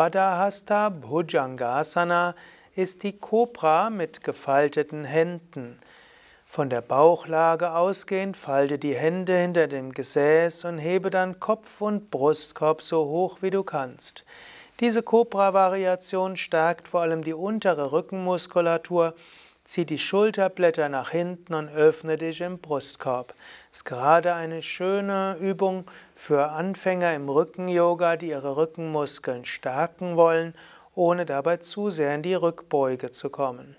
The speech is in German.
Svadahasta Bhujangasana ist die Kobra mit gefalteten Händen. Von der Bauchlage ausgehend falte die Hände hinter dem Gesäß und hebe dann Kopf und Brustkorb so hoch wie du kannst. Diese kobra variation stärkt vor allem die untere Rückenmuskulatur Zieh die Schulterblätter nach hinten und öffne dich im Brustkorb. Das Ist gerade eine schöne Übung für Anfänger im Rücken-Yoga, die ihre Rückenmuskeln stärken wollen, ohne dabei zu sehr in die Rückbeuge zu kommen.